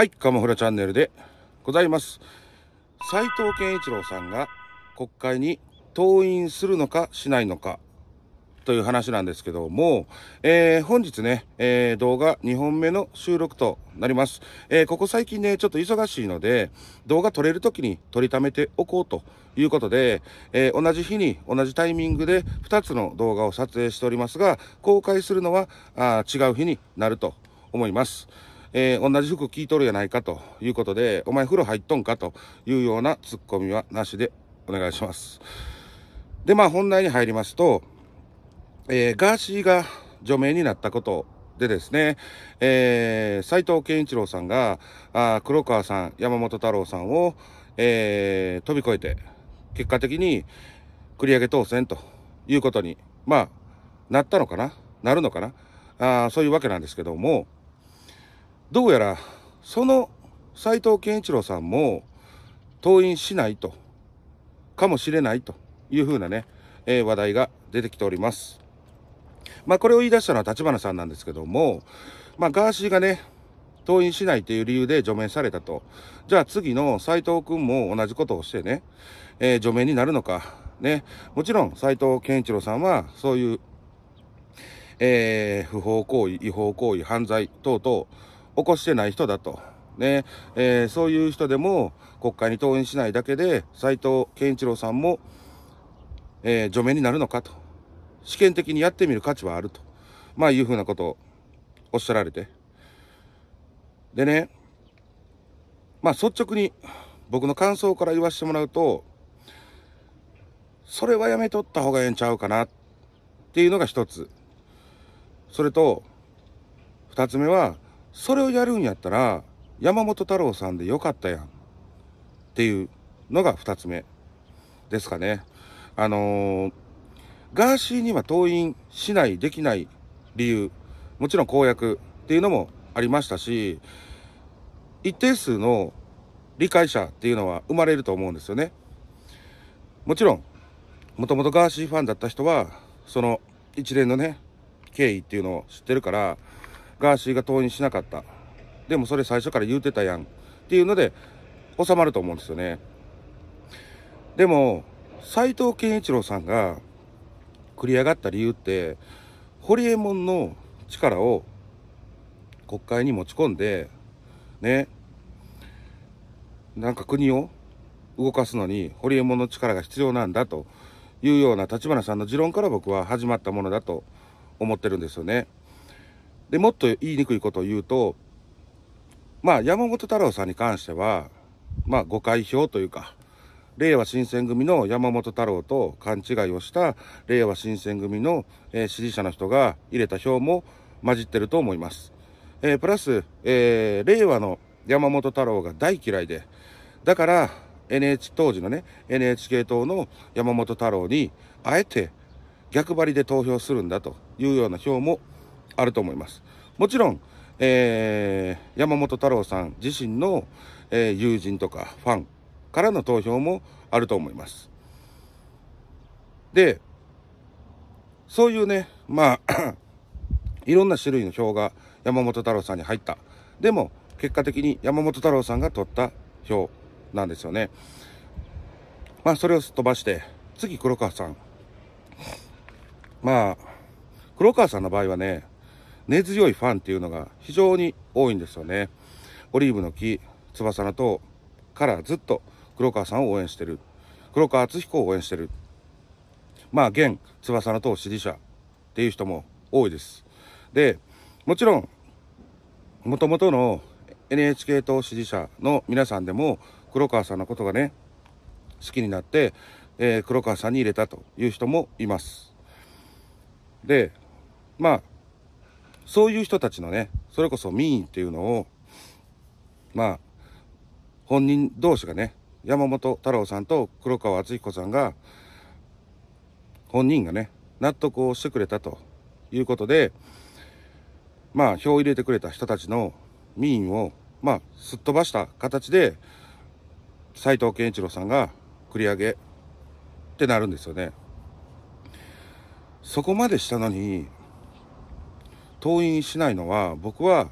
はい、カモフラチャンネルでございます。斉藤健一郎さんが国会に登院するのかしないのかという話なんですけども、えー、本日ね、えー、動画2本目の収録となります。えー、ここ最近ね、ちょっと忙しいので、動画撮れる時に撮りためておこうということで、え同じ日に同じタイミングで2つの動画を撮影しておりますが、公開するのはあ違う日になると思います。えー、同じ服着いとるやないかということで、お前風呂入っとんかというようなツッコミはなしでお願いします。で、まあ本題に入りますと、えー、ガーシーが除名になったことでですね、えー、藤健一郎さんが、あ黒川さん、山本太郎さんを、えー、飛び越えて、結果的に繰り上げ当選ということに、まあ、なったのかななるのかなあそういうわけなんですけども、どうやらその斎藤健一郎さんも登院しないとかもしれないというふうなね、えー、話題が出てきております。まあこれを言い出したのは立花さんなんですけども、まあガーシーがね、登院しないという理由で除名されたと。じゃあ次の斎藤君も同じことをしてね、えー、除名になるのか。ね。もちろん斎藤健一郎さんはそういう、えー、不法行為、違法行為、犯罪等々、起こしてない人だと。ねえー、そういう人でも国会に登院しないだけで斎藤健一郎さんも、えー、除名になるのかと試験的にやってみる価値はあると、まあ、いうふうなことをおっしゃられてでねまあ率直に僕の感想から言わせてもらうとそれはやめとった方がええんちゃうかなっていうのが一つそれと二つ目はそれをやるんやったら山本太郎さんでよかったやんっていうのが2つ目ですかね。あのー、ガーシーには登院しないできない理由もちろん公約っていうのもありましたし一定数の理解者っていうのは生まれると思うんですよね。もちろんもともとガーシーファンだった人はその一連のね経緯っていうのを知ってるからガーシーが登院しなかったでもそれ最初から言うてたやんっていうので収まると思うんですよねでも斎藤健一郎さんが繰り上がった理由って堀エモ門の力を国会に持ち込んでねなんか国を動かすのに堀エモ門の力が必要なんだというような立花さんの持論から僕は始まったものだと思ってるんですよね。で、もっと言いにくいことを言うと、まあ、山本太郎さんに関しては、まあ、誤解票というか、令和新選組の山本太郎と勘違いをした令和新選組の、えー、支持者の人が入れた票も混じってると思います。えー、プラス、えー、令和の山本太郎が大嫌いで、だから、NH、当時のね、NHK 党の山本太郎に、あえて逆張りで投票するんだというような票もあると思います。もちろん、えー、山本太郎さん自身の、えー、友人とかファンからの投票もあると思います。で、そういうね、まあ いろんな種類の票が山本太郎さんに入った。でも、結果的に山本太郎さんが取った票なんですよね。まあ、それをすっ飛ばして、次、黒川さん。まあ、黒川さんの場合はね、根強いファンっていうのが非常に多いんですよね。オリーブの木、翼の塔からずっと黒川さんを応援してる。黒川敦彦を応援してる。まあ、現、翼の塔支持者っていう人も多いです。で、もちろん、もともとの NHK 党支持者の皆さんでも、黒川さんのことがね、好きになって、えー、黒川さんに入れたという人もいます。で、まあ、そういう人たちのね、それこそ民意っていうのを、まあ、本人同士がね、山本太郎さんと黒川敦彦さんが、本人がね、納得をしてくれたということで、まあ、票を入れてくれた人たちの民意を、まあ、すっ飛ばした形で、斎藤健一郎さんが繰り上げってなるんですよね。そこまでしたのに、登院しないのは僕は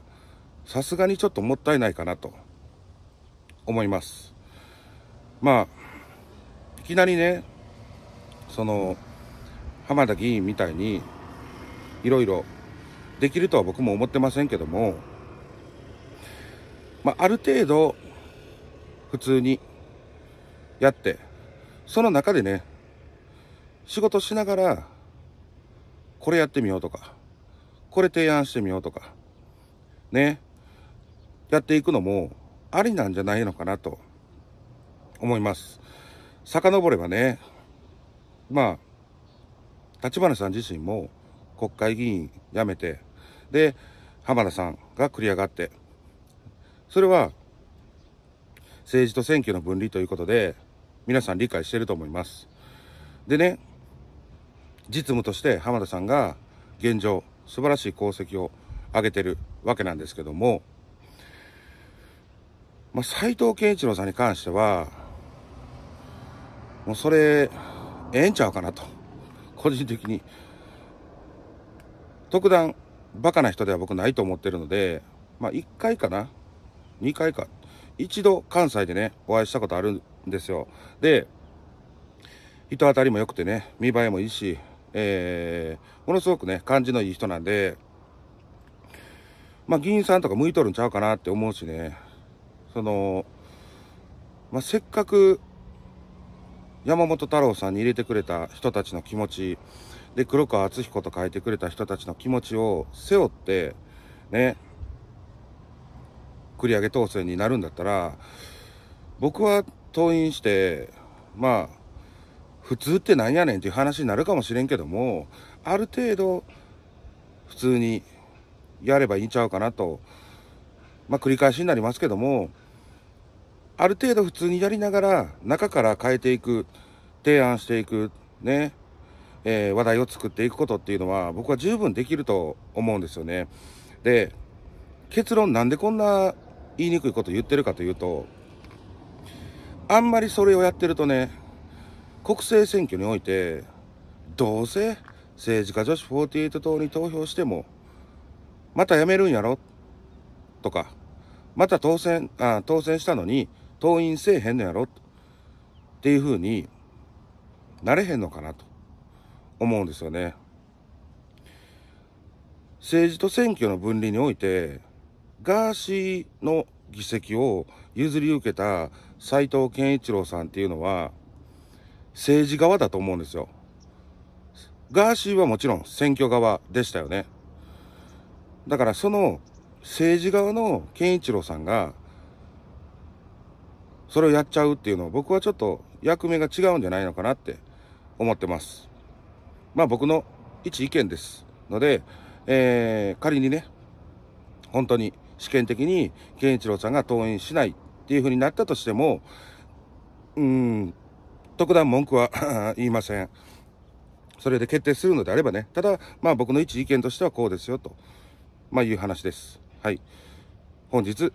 さすがにちょっともったいないかなと思います。まあ、いきなりね、その、浜田議員みたいに、いろいろできるとは僕も思ってませんけども、まあ、ある程度、普通にやって、その中でね、仕事しながら、これやってみようとか、これ提案してみようとか、ね、やっていくのもありなんじゃないのかなと思います。遡ればね、まあ、立花さん自身も国会議員辞めて、で、浜田さんが繰り上がって、それは政治と選挙の分離ということで、皆さん理解してると思います。でね、実務として浜田さんが現状、素晴らしい功績を挙げてるわけなんですけども、まあ、斎藤憲一郎さんに関しては、もうそれ、ええんちゃうかなと、個人的に。特段、バカな人では僕ないと思ってるので、まあ、1回かな、2回か、一度関西でね、お会いしたことあるんですよ。で、人当たりも良くてね、見栄えもいいし、えー、ものすごくね、感じのいい人なんで、まあ、議員さんとか向いとるんちゃうかなって思うしね、その、まあ、せっかく山本太郎さんに入れてくれた人たちの気持ち、で、黒川敦彦と書いてくれた人たちの気持ちを背負って、ね、繰り上げ当選になるんだったら、僕は党員して、まあ、普通ってなんやねんっていう話になるかもしれんけども、ある程度、普通にやればいいんちゃうかなと、まあ繰り返しになりますけども、ある程度普通にやりながら、中から変えていく、提案していく、ね、えー、話題を作っていくことっていうのは、僕は十分できると思うんですよね。で、結論なんでこんな言いにくいこと言ってるかというと、あんまりそれをやってるとね、国政選挙においてどうせ政治家女子48党に投票してもまた辞めるんやろとかまた当選あ当選したのに党員せえへんのやろっていうふうになれへんのかなと思うんですよね。政治と選挙の分離においてガーシーの議席を譲り受けた斎藤健一郎さんっていうのは政治側だと思うんですよ。ガーシーはもちろん選挙側でしたよね。だからその政治側の健一郎さんがそれをやっちゃうっていうのは僕はちょっと役目が違うんじゃないのかなって思ってます。まあ僕の一意見ですので、えー、仮にね、本当に試験的に健一郎さんが登院しないっていうふうになったとしても、うん、特段文句は 言いません。それで決定するのであればね、ただ、まあ僕の一意見としてはこうですよと、まあいう話です。はい。本日、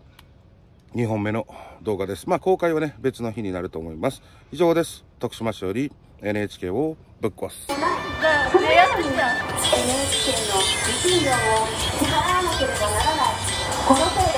2本目の動画です。まあ公開はね、別の日になると思います。以上です。徳島市より NHK をぶっ壊す。NHK の受信料を支払わなければならない。この